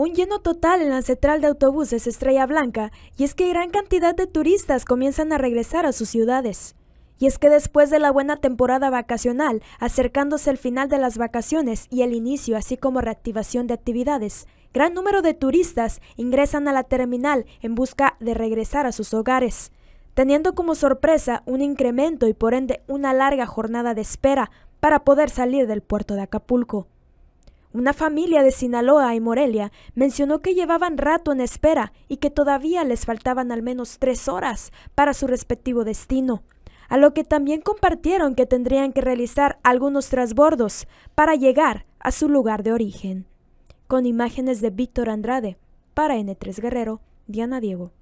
Un lleno total en la central de autobuses Estrella Blanca y es que gran cantidad de turistas comienzan a regresar a sus ciudades. Y es que después de la buena temporada vacacional, acercándose el final de las vacaciones y el inicio, así como reactivación de actividades, gran número de turistas ingresan a la terminal en busca de regresar a sus hogares, teniendo como sorpresa un incremento y por ende una larga jornada de espera para poder salir del puerto de Acapulco. Una familia de Sinaloa y Morelia mencionó que llevaban rato en espera y que todavía les faltaban al menos tres horas para su respectivo destino, a lo que también compartieron que tendrían que realizar algunos trasbordos para llegar a su lugar de origen. Con imágenes de Víctor Andrade, para N3 Guerrero, Diana Diego.